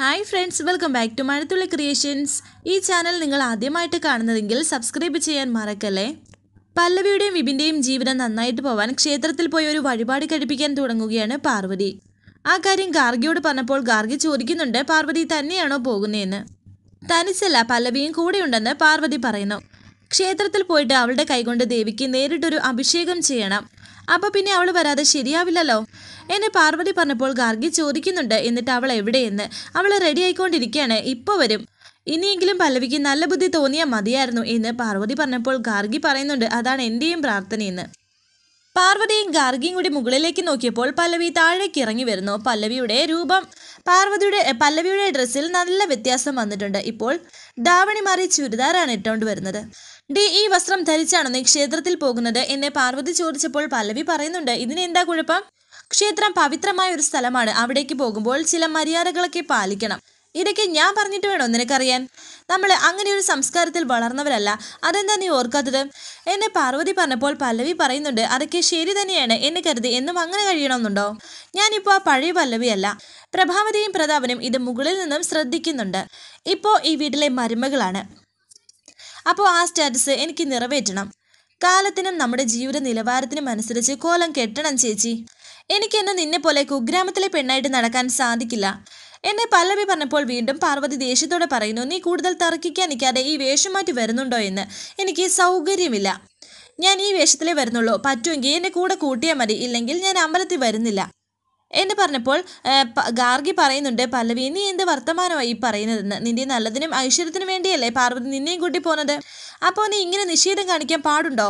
hi friends welcome back to Mazhathulli creations ഈ channel നിങ്ങൾ ആദ്യമായിട്ട് കാണുന്നതെങ്കിൽ സബ്സ്ക്രൈബ് ചെയ്യാൻ മറക്കല്ലേ പല്ലവിയുടെയും വിപിൻ്റെയും ജീവിതം നന്നായിട്ട് പോവാൻ ക്ഷേത്രത്തിൽ പോയി ഒരു വഴിപാട് കഴിപ്പിക്കാൻ തുടങ്ങുകയാണ് പാർവതി ആ കാര്യം ഗാർഗിയോട് പറഞ്ഞപ്പോൾ ഗാർഗി ചോദിക്കുന്നുണ്ട് പാർവതി തന്നെയാണോ പോകുന്നതെന്ന് തനിച്ചല്ല പല്ലവിയും കൂടെയുണ്ടെന്ന് പാർവതി പറയുന്നു ക്ഷേത്രത്തിൽ പോയിട്ട് അവളുടെ കൈകൊണ്ട് ദേവിക്ക് നേരിട്ടൊരു അഭിഷേകം ചെയ്യണം അപ്പോൾ പിന്നെ അവൾ വരാതെ ശരിയാവില്ലല്ലോ എന്നെ പാർവതി പറഞ്ഞപ്പോൾ ഗാർഗി ചോദിക്കുന്നുണ്ട് എന്നിട്ട് അവൾ എവിടെയെന്ന് അവൾ റെഡി ആയിക്കൊണ്ടിരിക്കുകയാണ് ഇപ്പോൾ വരും ഇനിയെങ്കിലും പല്ലവിക്ക് നല്ല ബുദ്ധി തോന്നിയാൽ മതിയായിരുന്നു എന്ന് പാർവതി പറഞ്ഞപ്പോൾ ഗാർഗി പറയുന്നുണ്ട് അതാണ് എൻ്റെയും പ്രാർത്ഥനയെന്ന് പാർവതിയും ഗാർഗിയും കൂടി മുകളിലേക്ക് നോക്കിയപ്പോൾ പല്ലവി താഴേക്ക് ഇറങ്ങി വരുന്നു പല്ലവിയുടെ രൂപം പാർവതിയുടെ പല്ലവിയുടെ ഡ്രസ്സിൽ നല്ല വ്യത്യാസം വന്നിട്ടുണ്ട് ഇപ്പോൾ ദാവണി മാറി ചുരിദാറാണ് ഇട്ടുകൊണ്ട് വരുന്നത് ഡി ഈ വസ്ത്രം ധരിച്ചാണ് നീ ക്ഷേത്രത്തിൽ പോകുന്നത് എന്നെ പാർവതി ചോദിച്ചപ്പോൾ പല്ലവി പറയുന്നുണ്ട് ഇതിനെന്താ കുഴപ്പം ക്ഷേത്രം പവിത്രമായ ഒരു സ്ഥലമാണ് അവിടേക്ക് പോകുമ്പോൾ ചില മര്യാദകളൊക്കെ പാലിക്കണം ഇടയ്ക്ക് ഞാൻ പറഞ്ഞിട്ട് വേണോ നിനക്കറിയാൻ നമ്മൾ അങ്ങനെ ഒരു സംസ്കാരത്തിൽ വളർന്നവരല്ല അതെന്താ നീ ഓർക്കാത്തത് എന്നെ പാർവതി പറഞ്ഞപ്പോൾ പല്ലവി പറയുന്നുണ്ട് അതൊക്കെ ശരി തന്നെയാണ് എന്നെ കരുതി എന്നും അങ്ങനെ കഴിയണമെന്നുണ്ടോ ഞാനിപ്പോൾ ആ പഴയ പല്ലവിയല്ല പ്രഭാവതിയും പ്രതാപനും ഇത് മുകളിൽ നിന്നും ശ്രദ്ധിക്കുന്നുണ്ട് ഇപ്പോൾ ഈ വീട്ടിലെ മരുമകളാണ് അപ്പോൾ ആ സ്റ്റാറ്റസ് എനിക്ക് നിറവേറ്റണം കാലത്തിനും നമ്മുടെ ജീവിത നിലവാരത്തിനും അനുസരിച്ച് കോലം കെട്ടണം ചേച്ചി എനിക്കെന്ന് നിന്നെ പോലെ കുഗ്രാമത്തിലെ പെണ്ണായിട്ട് നടക്കാൻ സാധിക്കില്ല എന്നെ പല്ലവി പറഞ്ഞപ്പോൾ വീണ്ടും പാർവതി ദേഷ്യത്തോടെ പറയുന്നു നീ കൂടുതൽ തർക്കിക്കാൻ നിൽക്കാതെ ഈ വേഷം മാറ്റി വരുന്നുണ്ടോ എന്ന് എനിക്ക് സൗകര്യമില്ല ഞാൻ ഈ വേഷത്തിലേ വരുന്നുള്ളൂ പറ്റുമെങ്കിൽ എന്നെ കൂടെ കൂട്ടിയാൽ മതി ഇല്ലെങ്കിൽ ഞാൻ അമ്പലത്തിൽ വരുന്നില്ല എന്ന് പറഞ്ഞപ്പോൾ ഗാർഗി പറയുന്നുണ്ട് പല്ലവി നീ എന്ത് വർത്തമാനമായി പറയുന്നതെന്ന് നിന്റെ നല്ലതിനും ഐശ്വര്യത്തിനും വേണ്ടിയല്ലേ പാർവതി നിന്നെയും കൂട്ടി പോകുന്നത് അപ്പോൾ നീ ഇങ്ങനെ നിഷേധം കാണിക്കാൻ പാടുണ്ടോ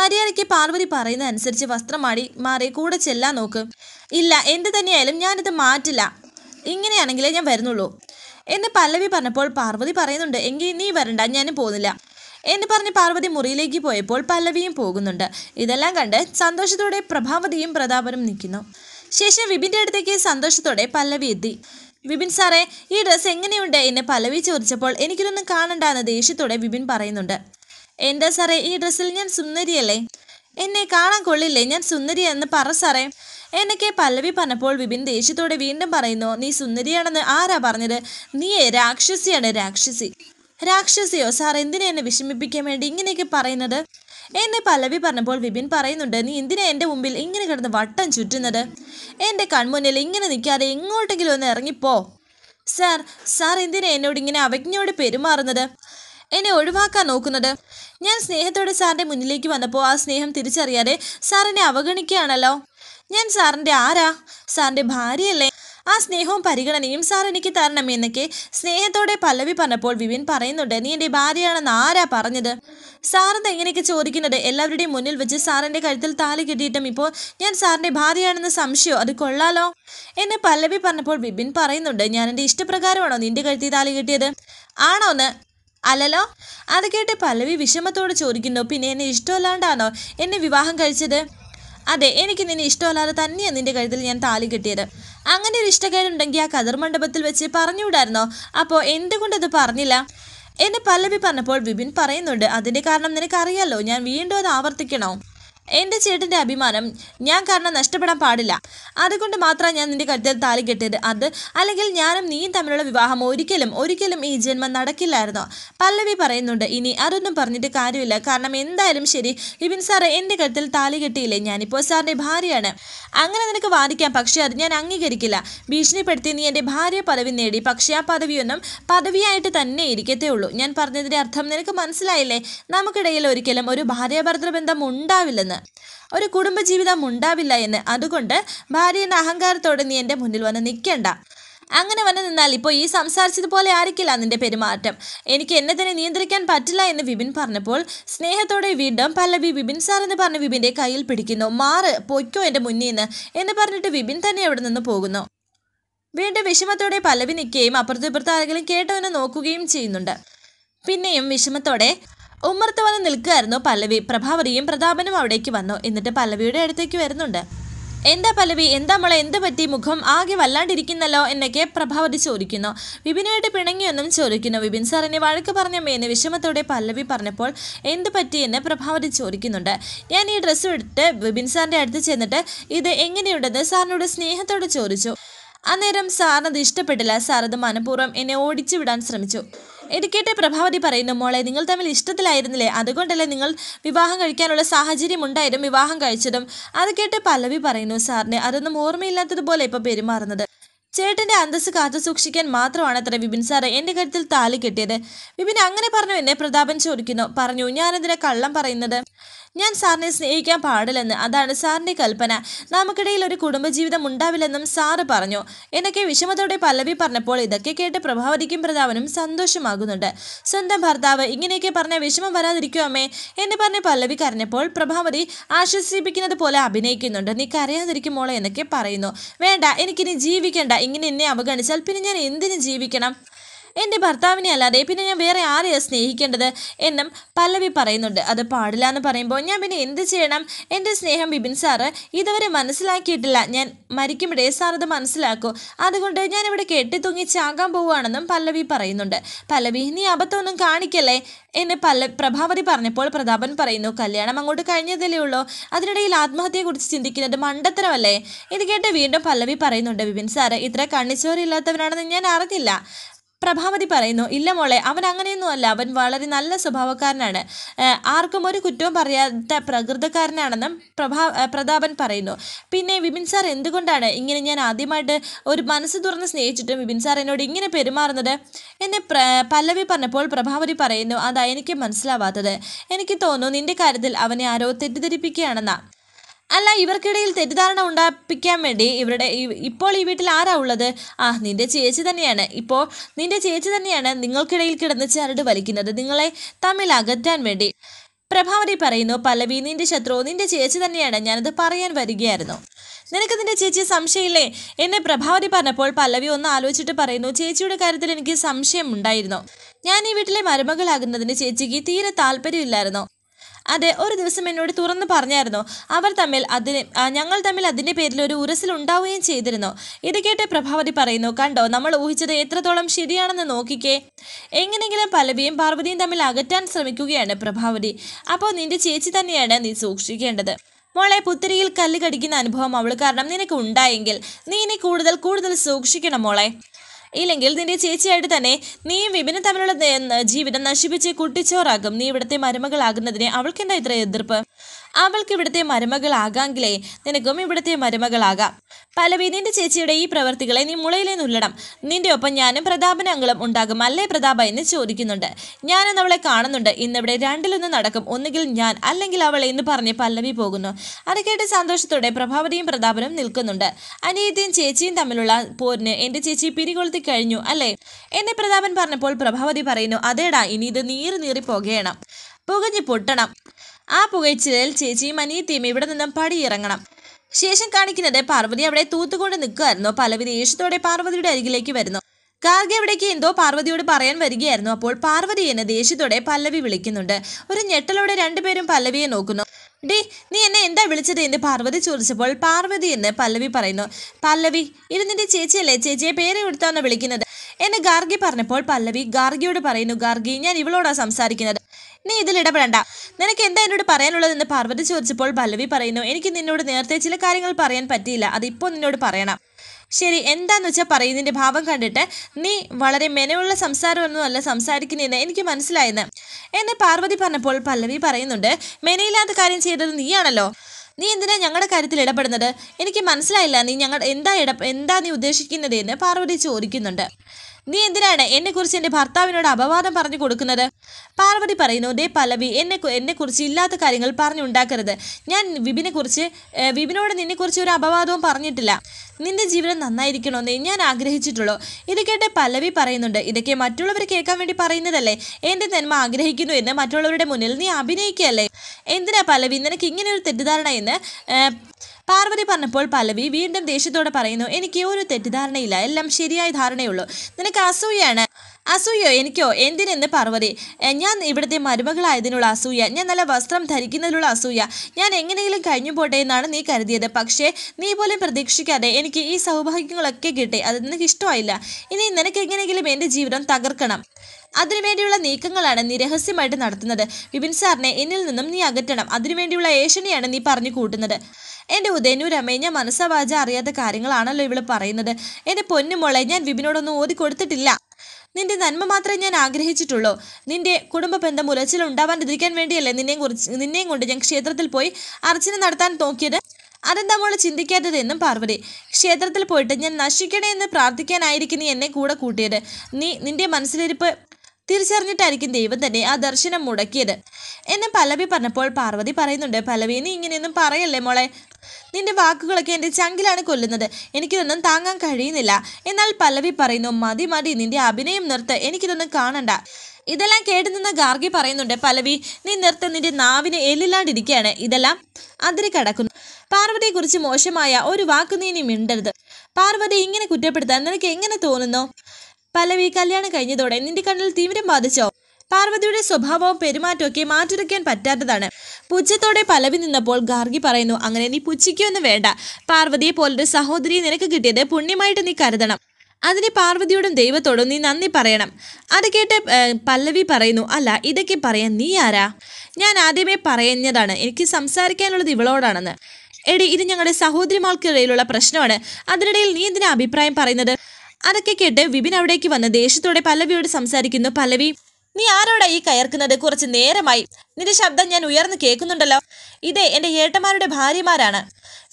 മര്യാദയ്ക്ക് പാർവതി പറയുന്ന അനുസരിച്ച് വസ്ത്രമാടി മാറി കൂടെ ചെല്ലാൻ നോക്ക് ഇല്ല എന്ത് തന്നെയായാലും ഞാനിത് മാറ്റില്ല ഇങ്ങനെയാണെങ്കിലേ ഞാൻ വരുന്നുള്ളൂ എന്ന് പല്ലവി പറഞ്ഞപ്പോൾ പാർവതി പറയുന്നുണ്ട് എങ്കിൽ നീ വരണ്ട ഞാനും പോകുന്നില്ല എന്ന് പറഞ്ഞ് പാർവതി മുറിയിലേക്ക് പോയപ്പോൾ പല്ലവിയും പോകുന്നുണ്ട് ഇതെല്ലാം കണ്ട് സന്തോഷത്തോടെ പ്രഭാവതിയും പ്രതാപനും നിൽക്കുന്നു ശേഷം വിപിൻ്റെ അടുത്തേക്ക് സന്തോഷത്തോടെ പല്ലവി എത്തി വിപിൻ സാറേ ഈ ഡ്രസ്സ് എങ്ങനെയുണ്ട് എന്നെ പല്ലവി ചോദിച്ചപ്പോൾ എനിക്കിതൊന്നും കാണണ്ട എന്ന് ദേഷ്യത്തോടെ വിപിൻ പറയുന്നുണ്ട് എന്താ സാറേ ഈ ഡ്രസ്സിൽ ഞാൻ സുന്ദരിയല്ലേ എന്നെ കാണാൻ കൊള്ളില്ലേ ഞാൻ സുന്ദരിയെന്ന് പറ സാറേ എന്നൊക്കെ പല്ലവി പറഞ്ഞപ്പോൾ വിപിൻ ദേഷ്യത്തോടെ വീണ്ടും പറയുന്നു നീ സുന്ദരിയാണെന്ന് ആരാ പറഞ്ഞത് നീ രാക്ഷസിയാണ് രാക്ഷസി രാക്ഷസിയോ സാർ എന്തിനാ എന്നെ വിഷമിപ്പിക്കാൻ വേണ്ടി ഇങ്ങനെയൊക്കെ പറയുന്നത് എന്നെ പല്ലവി പറഞ്ഞപ്പോൾ വിപിൻ പറയുന്നുണ്ട് നീ എന്തിനാ എൻ്റെ മുമ്പിൽ ഇങ്ങനെ കിടന്ന് വട്ടം ചുറ്റുന്നത് എൻ്റെ കൺമുന്നിൽ ഇങ്ങനെ നിൽക്കാതെ എങ്ങോട്ടെങ്കിലും ഒന്ന് ഇറങ്ങിപ്പോ സാർ സാർ എന്തിനാ എന്നോട് ഇങ്ങനെ അവജ്ഞയോട് പെരുമാറുന്നത് എന്നെ ഒഴിവാക്കാൻ നോക്കുന്നത് ഞാൻ സ്നേഹത്തോടെ സാറിൻ്റെ മുന്നിലേക്ക് വന്നപ്പോൾ ആ സ്നേഹം തിരിച്ചറിയാതെ സാറിനെ അവഗണിക്കുകയാണല്ലോ ഞാൻ സാറിൻ്റെ ആരാ സാറിൻ്റെ ഭാര്യയല്ലേ ആ സ്നേഹവും പരിഗണനയും സാർ എനിക്ക് തരണം എന്നൊക്കെ സ്നേഹത്തോടെ പല്ലവി പറഞ്ഞപ്പോൾ വിവിൻ പറയുന്നുണ്ട് നീ എൻ്റെ ഭാര്യയാണെന്ന് ആരാ പറഞ്ഞത് എന്താ എങ്ങനെയൊക്കെ ചോദിക്കുന്നത് എല്ലാവരുടെയും മുന്നിൽ വെച്ച് സാറിൻ്റെ കഴുത്തിൽ താലി കിട്ടിയിട്ടും ഇപ്പോൾ ഞാൻ സാറിൻ്റെ ഭാര്യയാണെന്ന് സംശയോ അത് കൊള്ളാലോ എന്നെ പല്ലവി പറഞ്ഞപ്പോൾ വിപിൻ പറയുന്നുണ്ട് ഞാൻ എൻ്റെ ഇഷ്ടപ്രകാരമാണോ നിന്റെ കഴുത്തിൽ താലി കിട്ടിയത് ആണോന്ന് അല്ലല്ലോ അത് കേട്ട് പല്ലവി വിഷമത്തോട് ചോദിക്കുന്നു പിന്നെ എന്നെ ഇഷ്ടമല്ലാണ്ടാണോ എന്നെ വിവാഹം കഴിച്ചത് അതെ എനിക്ക് നിന്നെ ഇഷ്ടമല്ലാതെ തന്നെയാണ് നിന്റെ കഴുത്തിൽ ഞാൻ താലി കിട്ടിയത് അങ്ങനെ ഒരു ഇഷ്ടക്കാരുണ്ടെങ്കിൽ ആ കതിർ മണ്ഡപത്തിൽ വെച്ച് പറഞ്ഞുവിടായിരുന്നോ അപ്പോൾ എന്തുകൊണ്ടത് പറഞ്ഞില്ല എന്നെ പല്ലവി പറഞ്ഞപ്പോൾ വിപിൻ പറയുന്നുണ്ട് അതിൻ്റെ കാരണം നിനക്കറിയാലോ ഞാൻ വീണ്ടും അത് ആവർത്തിക്കണോ എൻ്റെ ചേട്ടൻ്റെ അഭിമാനം ഞാൻ കാരണം നഷ്ടപ്പെടാൻ പാടില്ല അതുകൊണ്ട് മാത്രമാണ് ഞാൻ നിന്റെ കരുത്തിൽ താലി കെട്ടിയത് അത് അല്ലെങ്കിൽ ഞാനും നീയും തമ്മിലുള്ള വിവാഹം ഒരിക്കലും ഒരിക്കലും ഈ ജന്മം നടക്കില്ലായിരുന്നോ പല്ലവി പറയുന്നുണ്ട് ഇനി അതൊന്നും പറഞ്ഞിട്ട് കാര്യമില്ല കാരണം എന്തായാലും ശരി ഇബിൻ സാറ് എൻ്റെ കരുത്തിൽ താലി കെട്ടിയില്ലേ ഞാനിപ്പോൾ സാറിൻ്റെ ഭാര്യയാണ് അങ്ങനെ നിനക്ക് വാദിക്കാം പക്ഷേ അത് ഞാൻ അംഗീകരിക്കില്ല ഭീഷണിപ്പെടുത്തി നീ എൻ്റെ ഭാര്യ പദവി നേടി പക്ഷേ ആ പദവിയൊന്നും പദവിയായിട്ട് തന്നെ ഇരിക്കത്തേ ഉള്ളൂ ഞാൻ പറഞ്ഞതിൻ്റെ അർത്ഥം നിനക്ക് മനസ്സിലായില്ലേ നമുക്കിടയിൽ ഒരിക്കലും ഒരു ഭാര്യാഭർത്തൃ ബന്ധം ഉണ്ടാവില്ലെന്ന് എന്ന് ഒരു കുടുംബജീവിതം ഉണ്ടാവില്ല എന്ന് അതുകൊണ്ട് ഭാര്യ എന്ന അഹങ്കാരത്തോടെ നീ എൻ്റെ മുന്നിൽ വന്ന് നിൽക്കണ്ട അങ്ങനെ വന്നു നിന്നാൽ ഇപ്പോൾ ഈ സംസാരിച്ചതുപോലെ ആയിരിക്കില്ല നിന്റെ പെരുമാറ്റം എനിക്ക് എന്നെ തന്നെ നിയന്ത്രിക്കാൻ പറ്റില്ല എന്ന് വിപിൻ പറഞ്ഞപ്പോൾ സ്നേഹത്തോടെ വീണ്ടും പല്ലവി വിപിൻ സാർ എന്ന് പറഞ്ഞ് വിപിൻ്റെ കയ്യിൽ പിടിക്കുന്നു മാറ് പൊയ്ക്കോ എൻ്റെ മുന്നിൽ നിന്ന് എന്ന് പറഞ്ഞിട്ട് വിപിൻ തന്നെ അവിടെ നിന്ന് പോകുന്നു വീണ്ടും വിഷമത്തോടെ പല്ലവി നിൽക്കുകയും അപ്പുറത്തും ഇപ്പുറത്തും ആരെങ്കിലും കേട്ടവനെ നോക്കുകയും ചെയ്യുന്നുണ്ട് പിന്നെയും വിഷമത്തോടെ ഉമ്മർത്ത് വന്ന് നിൽക്കുകയായിരുന്നു പല്ലവി പ്രഭാവതിയും പ്രതാപനും അവിടേക്ക് വന്നു എന്നിട്ട് പല്ലവിയുടെ അടുത്തേക്ക് വരുന്നുണ്ട് എന്താ പല്ലവി എന്താ മോളെ എന്ത് പറ്റി മുഖം ആകെ വല്ലാണ്ടിരിക്കുന്നല്ലോ എന്നൊക്കെ പ്രഭാവതി ചോദിക്കുന്നു വിപിനായിട്ട് പിണങ്ങിയൊന്നും ചോദിക്കുന്നു വിപിൻ സാറിനെ വഴക്ക് പറഞ്ഞമ്മയെന്ന് വിഷമത്തോടെ പല്ലവി പറഞ്ഞപ്പോൾ എന്ത് എന്ന് പ്രഭാവതി ചോദിക്കുന്നുണ്ട് ഞാൻ ഈ ഡ്രസ്സ് എടുത്ത് വിപിൻ സാറിൻ്റെ അടുത്ത് ചെന്നിട്ട് ഇത് എങ്ങനെയുണ്ടെന്ന് സാറിനോട് സ്നേഹത്തോട് ചോദിച്ചു അന്നേരം സാറിനത് ഇഷ്ടപ്പെട്ടില്ല സാർ അത് മനഃപൂർവ്വം എന്നെ ഓടിച്ചു വിടാൻ ശ്രമിച്ചു എടുക്കേട്ടെ പ്രഭാവതി പറയുന്നു മോളെ നിങ്ങൾ തമ്മിൽ ഇഷ്ടത്തിലായിരുന്നില്ലേ അതുകൊണ്ടല്ലേ നിങ്ങൾ വിവാഹം കഴിക്കാനുള്ള സാഹചര്യം ഉണ്ടായിരുന്നു വിവാഹം കഴിച്ചതും അത് കേട്ട് പല്ലവി പറയുന്നു സാറിന് അതൊന്നും ഓർമ്മയില്ലാത്തതുപോലെ ഇപ്പോൾ പെരുമാറുന്നത് ചേട്ടന്റെ അന്തസ് കാത്തു സൂക്ഷിക്കാൻ മാത്രമാണ് അത്ര വിപിൻ സാറ് എൻ്റെ കരുത്തിൽ താലി കെട്ടിയത് വിപിൻ അങ്ങനെ പറഞ്ഞു എന്നെ പ്രതാപൻ ചോദിക്കുന്നു പറഞ്ഞു ഞാനെന്തിനാ കള്ളം പറയുന്നത് ഞാൻ സാറിനെ സ്നേഹിക്കാൻ പാടില്ലെന്ന് അതാണ് സാറിൻ്റെ കൽപ്പന നമുക്കിടയിൽ ഒരു കുടുംബജീവിതം ഉണ്ടാവില്ലെന്നും സാറ് പറഞ്ഞു എന്നൊക്കെ വിഷമത്തോടെ പല്ലവി പറഞ്ഞപ്പോൾ ഇതൊക്കെ കേട്ട് പ്രഭാവതിക്കും പ്രതാപനും സന്തോഷമാകുന്നുണ്ട് സ്വന്തം ഭർത്താവ് ഇങ്ങനെയൊക്കെ പറഞ്ഞ വിഷമം വരാതിരിക്കും അമ്മേ എന്ന് പറഞ്ഞ പല്ലവി കരഞ്ഞപ്പോൾ പ്രഭാവതി ആശ്വസിപ്പിക്കുന്നത് പോലെ അഭിനയിക്കുന്നുണ്ട് നീ കരയാതിരിക്കും എന്നൊക്കെ പറയുന്നു വേണ്ട എനിക്കിനി ജീവിക്കേണ്ട ഇങ്ങനെ എന്നെ അവഗണിച്ചാൽ പിന്നെ ഞാൻ എന്തിനു ജീവിക്കണം എൻ്റെ ഭർത്താവിനെ അല്ലാതെ പിന്നെ ഞാൻ വേറെ ആരെയാണ് സ്നേഹിക്കേണ്ടത് എന്നും പല്ലവി പറയുന്നുണ്ട് അത് പാടില്ല എന്ന് പറയുമ്പോൾ ഞാൻ പിന്നെ എന്ത് ചെയ്യണം എൻ്റെ സ്നേഹം ബിബിൻ സാറ് ഇതുവരെ മനസ്സിലാക്കിയിട്ടില്ല ഞാൻ മരിക്കുമ്പോഴേ സാർ അത് മനസ്സിലാക്കൂ അതുകൊണ്ട് ഞാൻ ഇവിടെ കെട്ടിത്തൂങ്ങി ചാകാൻ പോവുകയാണെന്നും പല്ലവി പറയുന്നുണ്ട് പല്ലവി നീ അബദ്ധമൊന്നും കാണിക്കല്ലേ എന്നെ പല്ല പ്രഭാവതി പറഞ്ഞപ്പോൾ പ്രതാപൻ പറയുന്നു കല്യാണം അങ്ങോട്ട് കഴിഞ്ഞതല്ലേ ഉള്ളൂ അതിനിടയിൽ ആത്മഹത്യയെക്കുറിച്ച് ചിന്തിക്കുന്നത് മണ്ടത്തരമല്ലേ ഇത് കേട്ട് വീണ്ടും പല്ലവി പറയുന്നുണ്ട് ബിബിൻ സാറ് ഇത്ര കണ്ണിച്ചോറില്ലാത്തവനാണെന്ന് ഞാൻ അറിഞ്ഞില്ല പ്രഭാവതി പറയുന്നു ഇല്ല മോളെ അവൻ അങ്ങനെയൊന്നുമല്ല അവൻ വളരെ നല്ല സ്വഭാവക്കാരനാണ് ആർക്കും ഒരു കുറ്റവും പറയാത്ത പ്രകൃതക്കാരനാണെന്നും പ്രഭാ പ്രതാപൻ പറയുന്നു പിന്നെ വിപിൻ സാർ എന്തുകൊണ്ടാണ് ഇങ്ങനെ ഞാൻ ആദ്യമായിട്ട് ഒരു മനസ്സ് തുറന്ന് സ്നേഹിച്ചിട്ടും വിപിൻ സാർ എന്നോട് ഇങ്ങനെ പെരുമാറുന്നത് എന്നെ പല്ലവി പറഞ്ഞപ്പോൾ പ്രഭാവതി പറയുന്നു അതാ എനിക്ക് മനസ്സിലാവാത്തത് എനിക്ക് തോന്നുന്നു നിന്റെ കാര്യത്തിൽ അവനെ ആരോ തെറ്റിദ്ധരിപ്പിക്കുകയാണെന്നാണ് അല്ല ഇവർക്കിടയിൽ തെറ്റിദ്ധാരണ ഉണ്ടാപ്പിക്കാൻ വേണ്ടി ഇവരുടെ ഇപ്പോൾ ഈ വീട്ടിൽ ആരാ ഉള്ളത് ആ നിന്റെ ചേച്ചി തന്നെയാണ് ഇപ്പോൾ നിന്റെ ചേച്ചി തന്നെയാണ് നിങ്ങൾക്കിടയിൽ കിടന്ന് ചരട് വലിക്കുന്നത് നിങ്ങളെ തമ്മിൽ അകറ്റാൻ വേണ്ടി പ്രഭാവതി പറയുന്നു പല്ലവി നിന്റെ ശത്രു നിന്റെ ചേച്ചി തന്നെയാണ് ഞാനത് പറയാൻ വരികയായിരുന്നു നിനക്ക് നിന്റെ ചേച്ചി സംശയമില്ലേ എന്നെ പ്രഭാവതി പറഞ്ഞപ്പോൾ പല്ലവി ഒന്ന് ആലോചിച്ചിട്ട് പറയുന്നു ചേച്ചിയുടെ കാര്യത്തിൽ എനിക്ക് സംശയം ഉണ്ടായിരുന്നു ഞാൻ ഈ വീട്ടിലെ മരുമകളാകുന്നതിന് ചേച്ചിക്ക് തീരെ താല്പര്യമില്ലായിരുന്നു അതെ ഒരു ദിവസം എന്നോട് തുറന്നു പറഞ്ഞായിരുന്നു അവർ തമ്മിൽ അതിന് ഞങ്ങൾ തമ്മിൽ അതിൻ്റെ പേരിൽ ഒരു ഉണ്ടാവുകയും ചെയ്തിരുന്നു ഇത് കേട്ട് പ്രഭാവതി പറയുന്നു കണ്ടോ നമ്മൾ ഊഹിച്ചത് എത്രത്തോളം ശരിയാണെന്ന് നോക്കിക്കേ എങ്ങനെങ്കിലും പലവിയും പാർവതിയും തമ്മിൽ അകറ്റാൻ ശ്രമിക്കുകയാണ് പ്രഭാവതി അപ്പോൾ നിന്റെ ചേച്ചി തന്നെയാണ് നീ സൂക്ഷിക്കേണ്ടത് മോളെ പുത്തിരിയിൽ കല്ല് കടിക്കുന്ന അനുഭവം അവൾ കാരണം നിനക്ക് ഉണ്ടായെങ്കിൽ നീ ഇനി കൂടുതൽ കൂടുതൽ സൂക്ഷിക്കണം മോളെ ഇല്ലെങ്കിൽ നിന്റെ ചേച്ചിയായിട്ട് തന്നെ നീ വിപിനും തമ്മിലുള്ള ജീവിതം നശിപ്പിച്ച് കുട്ടിച്ചോറാകും നീ ഇവിടുത്തെ മരുമകളാകുന്നതിന് അവൾക്കെന്താ ഇത്ര എതിർപ്പ് അവൾക്ക് ഇവിടുത്തെ മരുമകളാകാമെങ്കിലേ നിനക്കും ഇവിടുത്തെ മരുമകളാകാം പലവി നിന്റെ ചേച്ചിയുടെ ഈ പ്രവർത്തികളെ നീ മുളയിലേ നുള്ളണം നിന്റെ ഒപ്പം ഞാനും പ്രതാപനങ്ങളും ഉണ്ടാകും അല്ലേ പ്രതാപ എന്ന് ചോദിക്കുന്നുണ്ട് ഞാനെന്ന് അവളെ കാണുന്നുണ്ട് ഇന്നിവിടെ രണ്ടിലൊന്ന് നടക്കും ഒന്നുകിൽ ഞാൻ അല്ലെങ്കിൽ അവൾ എന്ന് പറഞ്ഞ് പല്ലവി പോകുന്നു അത് കേട്ട് സന്തോഷത്തോടെ പ്രഭാവതിയും പ്രതാപനും നിൽക്കുന്നുണ്ട് അനിയത്തിയും ചേച്ചിയും തമ്മിലുള്ള പോരിന് എൻ്റെ ചേച്ചി പിരികൊളുത്തി കഴിഞ്ഞു അല്ലേ എന്നെ പ്രതാപൻ പറഞ്ഞപ്പോൾ പ്രഭാവതി പറയുന്നു അതേടാ ഇനി ഇത് നീറി നീറി പുകയണം പുകഞ്ഞു പൊട്ടണം ആ പുകച്ചിലിൽ ചേച്ചിയും അനിയത്തിയും ഇവിടെ നിന്നും പടിയിറങ്ങണം ശേഷം കാണിക്കുന്നത് പാർവതി അവിടെ തൂത്തുകൊണ്ട് നിൽക്കുമായിരുന്നു പലവി ദേഷ്യത്തോടെ പാർവതിയുടെ അരികിലേക്ക് വരുന്നു കാർഗെ എവിടേക്ക് എന്തോ പാർവതിയോട് പറയാൻ വരികയായിരുന്നു അപ്പോൾ പാർവതി എന്നെ ദേഷ്യത്തോടെ പല്ലവി വിളിക്കുന്നുണ്ട് ഒരു ഞെട്ടലോടെ രണ്ടുപേരും പല്ലവിയെ നോക്കുന്നു ഡേ നീ എന്നെ എന്താ വിളിച്ചത് എന്ന് പാർവതി ചോദിച്ചപ്പോൾ പാർവതി എന്ന് പല്ലവി പറയുന്നു പല്ലവി ഇത് നിന്റെ ചേച്ചിയല്ലേ ചേച്ചിയെ പേര് കൊടുത്താണ് വിളിക്കുന്നത് എന്ന് ഗാർഗി പറഞ്ഞപ്പോൾ പല്ലവി ഗാർഗിയോട് പറയുന്നു ഗാർഗി ഞാൻ ഇവളോടാണ് സംസാരിക്കുന്നത് നീ ഇതിൽ ഇടപെടണ്ട നിനക്ക് എന്താ എന്നോട് പറയാനുള്ളതെന്ന് പാർവതി ചോദിച്ചപ്പോൾ പല്ലവി പറയുന്നു എനിക്ക് നിന്നോട് നേരത്തെ ചില കാര്യങ്ങൾ പറയാൻ പറ്റിയില്ല അതിപ്പോൾ നിന്നോട് പറയണം ശരി എന്താന്ന് വെച്ചാൽ പറയുന്നതിൻ്റെ ഭാവം കണ്ടിട്ട് നീ വളരെ മെനവുള്ള സംസാരമൊന്നുമല്ല സംസാരിക്കുന്നതെന്ന് എനിക്ക് മനസ്സിലായെന്ന് എന്ന് പാർവതി പറഞ്ഞപ്പോൾ പല്ലവി പറയുന്നുണ്ട് മെനയില്ലാത്ത കാര്യം ചെയ്തത് നീയാണല്ലോ നീ എന്തിനാ ഞങ്ങളുടെ കാര്യത്തിൽ ഇടപെടുന്നത് എനിക്ക് മനസ്സിലായില്ല നീ ഞങ്ങൾ എന്താ ഇട എന്താ നീ ഉദ്ദേശിക്കുന്നത് എന്ന് പാർവതി ചോദിക്കുന്നുണ്ട് നീ എന്തിനാണ് എന്നെക്കുറിച്ച് എൻ്റെ ഭർത്താവിനോട് അപവാദം പറഞ്ഞു കൊടുക്കുന്നത് പാർവതി പറയുന്നു ദേ പല്ലവി എന്നെ എന്നെക്കുറിച്ച് ഇല്ലാത്ത കാര്യങ്ങൾ പറഞ്ഞുണ്ടാക്കരുത് ഞാൻ വിപിനെക്കുറിച്ച് വിപിനോട് നിന്നെക്കുറിച്ച് ഒരു അപവാദവും പറഞ്ഞിട്ടില്ല നിന്റെ ജീവിതം നന്നായിരിക്കണമെന്നേ ഞാൻ ആഗ്രഹിച്ചിട്ടുള്ളൂ ഇത് കേട്ട് പല്ലവി പറയുന്നുണ്ട് ഇതൊക്കെ മറ്റുള്ളവർ കേൾക്കാൻ വേണ്ടി പറയുന്നതല്ലേ എൻ്റെ നന്മ ആഗ്രഹിക്കുന്നു എന്ന് മറ്റുള്ളവരുടെ മുന്നിൽ നീ അഭിനയിക്കുകയല്ലേ എന്തിനാ പല്ലവി നിനക്ക് ഇങ്ങനെ ഒരു തെറ്റിദ്ധാരണ എന്ന് പാർവതി പറഞ്ഞപ്പോൾ പല്ലവി വീണ്ടും ദേഷ്യത്തോടെ പറയുന്നു എനിക്ക് ഒരു തെറ്റിദ്ധാരണയില്ല എല്ലാം ശരിയായ ധാരണയുള്ളൂ നിനക്ക് അസൂയാണ് അസൂയോ എനിക്കോ എന്തിനെന്ന് പാർവതി ഞാൻ ഇവിടുത്തെ മരുമകളായതിനുള്ള അസൂയ ഞാൻ നല്ല വസ്ത്രം ധരിക്കുന്നതിനുള്ള അസൂയ ഞാൻ എങ്ങനെയെങ്കിലും കഴിഞ്ഞു പോട്ടെ എന്നാണ് നീ കരുതിയത് പക്ഷേ നീ പോലും പ്രതീക്ഷിക്കാതെ എനിക്ക് ഈ സൗഭാഗ്യങ്ങളൊക്കെ കിട്ടി അത് നിനക്ക് ഇഷ്ടമായില്ല ഇനി നിനക്ക് എങ്ങനെയെങ്കിലും എൻ്റെ ജീവിതം തകർക്കണം അതിനുവേണ്ടിയുള്ള നീക്കങ്ങളാണ് നീ രഹസ്യമായിട്ട് നടത്തുന്നത് വിപിൻ സാറിനെ എന്നിൽ നിന്നും നീ അകറ്റണം അതിനുവേണ്ടിയുള്ള ഏഷണിയാണ് നീ പറഞ്ഞു കൂട്ടുന്നത് എൻ്റെ ഉദയനൂരമ്മയെ ഞാൻ മനസ്സാവാച അറിയാത്ത കാര്യങ്ങളാണല്ലോ ഇവിടെ പറയുന്നത് എൻ്റെ പൊന്നുമോളെ ഞാൻ വിപിനോടൊന്നും ഓതി കൊടുത്തിട്ടില്ല നിന്റെ നന്മ മാത്രമേ ഞാൻ ആഗ്രഹിച്ചിട്ടുള്ളൂ നിന്റെ കുടുംബ ബന്ധം ഉലച്ചിൽ ഉണ്ടാവാണ്ടിരിക്കാൻ വേണ്ടിയല്ലേ നിന്നെയും കുറിച്ച് നിന്നെയും കൊണ്ട് ഞാൻ ക്ഷേത്രത്തിൽ പോയി അർച്ചന നടത്താൻ നോക്കിയത് അതെന്താ മോള് ചിന്തിക്കാത്തതെന്നും പാർവതി ക്ഷേത്രത്തിൽ പോയിട്ട് ഞാൻ നശിക്കണേ എന്ന് പ്രാർത്ഥിക്കാനായിരിക്കും നീ എന്നെ കൂടെ കൂട്ടിയത് നീ നിന്റെ മനസ്സിലിരിപ്പ് തിരിച്ചറിഞ്ഞിട്ടായിരിക്കും ദൈവം തന്നെ ആ ദർശനം മുടക്കിയത് എന്നെ പലവി പറഞ്ഞപ്പോൾ പാർവതി പറയുന്നുണ്ട് പലവി നീ ഇങ്ങനെയൊന്നും പറയല്ലേ മോളെ നിന്റെ വാക്കുകളൊക്കെ എൻ്റെ ചങ്കിലാണ് കൊല്ലുന്നത് എനിക്കിതൊന്നും താങ്ങാൻ കഴിയുന്നില്ല എന്നാൽ പലവി പറയുന്നു മതി മതി നിന്റെ അഭിനയം നിർത്ത് എനിക്കിതൊന്നും കാണണ്ട ഇതെല്ലാം കേട്ടുനിന്ന് ഗാർഗി പറയുന്നുണ്ട് പലവി നീ നിർത്ത് നിന്റെ നാവിനെ എല്ലില്ലാണ്ടിരിക്കുകയാണ് ഇതെല്ലാം അതിരി കടക്കുന്നു പാർവതിയെക്കുറിച്ച് മോശമായ ഒരു വാക്ക് നീ ഇനി മിണ്ടരുത് പാർവതി ഇങ്ങനെ കുറ്റപ്പെടുത്താൻ നിനക്ക് എങ്ങനെ തോന്നുന്നു പല്ലവി കല്യാണം കഴിഞ്ഞതോടെ നിന്റെ കണ്ണിൽ തീവ്രം ബാധിച്ചോ പാർവതിയുടെ സ്വഭാവവും പെരുമാറ്റമൊക്കെ മാറ്റിറക്കാൻ പറ്റാത്തതാണ് പുച്ഛത്തോടെ പലവി നിന്നപ്പോൾ ഗാർഗി പറയുന്നു അങ്ങനെ നീ പുച്ഛിക്കൊന്നും വേണ്ട പാർവതിയെ പോലൊരു സഹോദരി നിനക്ക് കിട്ടിയത് പുണ്യമായിട്ട് നീ കരുതണം അതിന് പാർവതിയോടും ദൈവത്തോടും നീ നന്ദി പറയണം അത് കേട്ട് പല്ലവി പറയുന്നു അല്ല ഇതൊക്കെ പറയാൻ നീ ആരാ ഞാൻ ആദ്യമേ പറയുന്നതാണ് എനിക്ക് സംസാരിക്കാനുള്ളത് ഇവളോടാണെന്ന് എടി ഇത് ഞങ്ങളുടെ സഹോദരിമാർക്കിടയിലുള്ള പ്രശ്നമാണ് അതിനിടയിൽ നീ എന്തിനാ അഭിപ്രായം പറയുന്നത് അതൊക്കെ കേട്ട് വിപിൻ അവിടേക്ക് വന്ന് ദേഷ്യത്തോടെ പല്ലവിയോട് സംസാരിക്കുന്നു പല്ലവി നീ ആരോടാ ഈ കയർക്കുന്നത് കുറച്ച് നേരമായി നിന്റെ ശബ്ദം ഞാൻ ഉയർന്നു കേൾക്കുന്നുണ്ടല്ലോ ഇതേ എൻ്റെ ഏട്ടന്മാരുടെ ഭാര്യമാരാണ്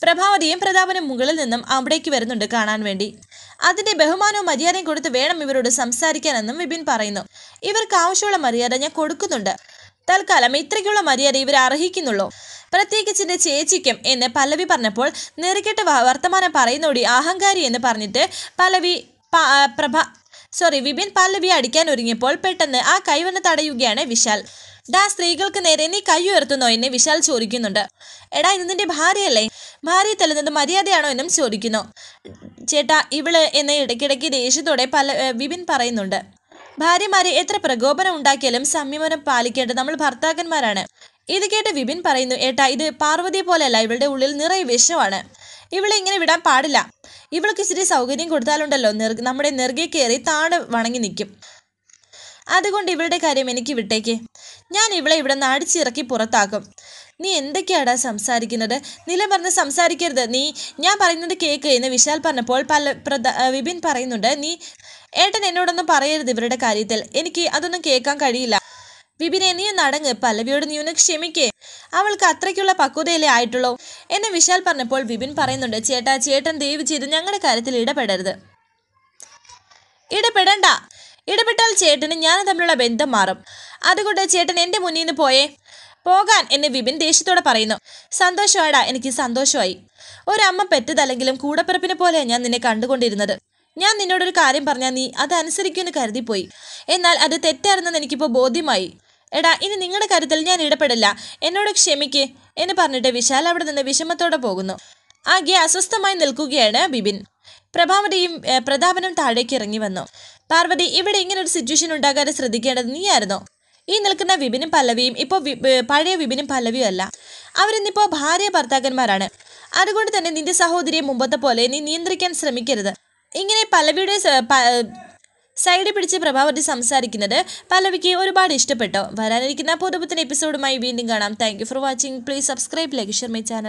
പ്രഭാവതിയും പ്രതാപനും മുകളിൽ നിന്നും അവിടേക്ക് വരുന്നുണ്ട് കാണാൻ വേണ്ടി അതിൻ്റെ ബഹുമാനവും മര്യാദയും കൊടുത്ത് വേണം ഇവരോട് സംസാരിക്കാനെന്നും വിപിൻ പറയുന്നു ഇവർക്ക് ആവശ്യമുള്ള മര്യാദ ഞാൻ കൊടുക്കുന്നുണ്ട് തൽക്കാലം ഇത്രയ്ക്കുള്ള മര്യാദ ഇവർ അർഹിക്കുന്നുള്ളൂ പ്രത്യേകിച്ച് എൻ്റെ ചേച്ചിക്കും എന്ന് പല്ലവി പറഞ്ഞപ്പോൾ നേരിക്കെട്ട് വർത്തമാനം പറയുന്നോടി അഹങ്കാരി എന്ന് പറഞ്ഞിട്ട് പല്ലവി പ്രഭ സോറി വിപിൻ പല്ലവി അടിക്കാൻ ഒരുങ്ങിയപ്പോൾ പെട്ടെന്ന് ആ കൈവന്ന് തടയുകയാണ് വിശാൽ ഡാ സ്ത്രീകൾക്ക് നേരെ നീ കൈ ഉയർത്തുന്നോ എന്നെ വിശാൽ ചോദിക്കുന്നുണ്ട് എടാ ഇന്ന് നിന്റെ ഭാര്യയല്ലേ ഭാര്യ തല്ലുന്നത് മര്യാദയാണോ എന്നും ചോദിക്കുന്നു ചേട്ടാ ഇവള് എന്ന് ഇടയ്ക്കിടയ്ക്ക് ദേഷ്യത്തോടെ പല വിപിൻ പറയുന്നുണ്ട് ഭാര്യമാരെ എത്ര പ്രകോപനം ഉണ്ടാക്കിയാലും സംയമനം പാലിക്കേണ്ടത് നമ്മൾ ഭർത്താക്കന്മാരാണ് ഇത് കേട്ട് വിപിൻ പറയുന്നു ഏട്ടാ ഇത് പാർവതി പോലെയല്ല ഇവളുടെ ഉള്ളിൽ നിറയെ വിഷമാണ് ഇവളെ ഇങ്ങനെ വിടാൻ പാടില്ല ഇവൾക്ക് ഇച്ചിരി സൗകര്യം കൊടുത്താലുണ്ടല്ലോ നിർ നമ്മുടെ നെറുകെ കയറി താണു വണങ്ങി നിൽക്കും അതുകൊണ്ട് ഇവളുടെ കാര്യം എനിക്ക് വിട്ടേക്ക് ഞാൻ ഇവളെ ഇവിടെ നിന്ന് അടിച്ചിറക്കി പുറത്താക്കും നീ എന്തൊക്കെയാടാ സംസാരിക്കുന്നത് നില പറഞ്ഞ് സംസാരിക്കരുത് നീ ഞാൻ പറയുന്നത് കേക്ക് എന്ന് വിശാൽ പറഞ്ഞപ്പോൾ പല പ്രധാ വിപിൻ പറയുന്നുണ്ട് നീ ഏട്ടൻ എന്നോടൊന്നും പറയരുത് ഇവരുടെ കാര്യത്തിൽ എനിക്ക് അതൊന്നും കേൾക്കാൻ കഴിയില്ല വിപിനെ നീ നടങ്ങ് പല്ലവിയോട് നീ ഒന്ന് ക്ഷമിക്കേ അവൾക്ക് അത്രയ്ക്കുള്ള പക്വതയിലേ ആയിട്ടുള്ളൂ എന്നെ വിശാൽ പറഞ്ഞപ്പോൾ വിപിൻ പറയുന്നുണ്ട് ചേട്ടാ ചേട്ടൻ ദയവ് ചെയ്ത് ഞങ്ങളുടെ കാര്യത്തിൽ ഇടപെടരുത് ഇടപെടണ്ട ഇടപെട്ടാൽ ചേട്ടന് ഞാൻ തമ്മിലുള്ള ബന്ധം മാറും അതുകൊണ്ട് ചേട്ടൻ എൻ്റെ മുന്നിൽ നിന്ന് പോയേ പോകാൻ എന്ന് വിപിൻ ദേഷ്യത്തോടെ പറയുന്നു സന്തോഷമായടാ എനിക്ക് സന്തോഷമായി ഒരമ്മ പെറ്റതല്ലെങ്കിലും കൂടപ്പിറപ്പിനെ പോലെ ഞാൻ നിന്നെ കണ്ടുകൊണ്ടിരുന്നത് ഞാൻ നിന്നോടൊരു കാര്യം പറഞ്ഞാൽ നീ അത് കരുതിപ്പോയി എന്നാൽ അത് തെറ്റായിരുന്നെന്ന് എനിക്കിപ്പോൾ ബോധ്യമായി എടാ ഇനി നിങ്ങളുടെ കാര്യത്തിൽ ഞാൻ ഇടപെടില്ല എന്നോട് ക്ഷമിക്ക് എന്ന് പറഞ്ഞിട്ട് വിശാൽ അവിടെ നിന്ന് വിഷമത്തോടെ പോകുന്നു ആകെ അസ്വസ്ഥമായി നിൽക്കുകയാണ് ബിബിൻ പ്രഭാവതിയും പ്രതാപനും താഴേക്ക് ഇറങ്ങി വന്നു പാർവതി ഇവിടെ ഇങ്ങനെ ഒരു സിറ്റുവേഷൻ ഉണ്ടാകാതെ ശ്രദ്ധിക്കേണ്ടത് നീയായിരുന്നു ഈ നിൽക്കുന്ന വിപിനും പല്ലവിയും ഇപ്പോൾ പഴയ വിപിനും പല്ലവിയും അല്ല അവരിന്നിപ്പോൾ ഭാര്യ ഭർത്താക്കന്മാരാണ് അതുകൊണ്ട് തന്നെ നിന്റെ സഹോദരിയെ മുമ്പത്തെ പോലെ നീ നിയന്ത്രിക്കാൻ ശ്രമിക്കരുത് ഇങ്ങനെ പല്ലവിയുടെ സൈഡ് പിടിച്ച് പ്രഭാവതി സംസാരിക്കുന്നത് പലവിക്ക് ഒരുപാട് ഇഷ്ടപ്പെട്ടു വരാനിരിക്കുന്ന പുതുപുത്തൻ എപ്പിസോഡുമായി വീണ്ടും കാണാം thank for watching please subscribe like share my channel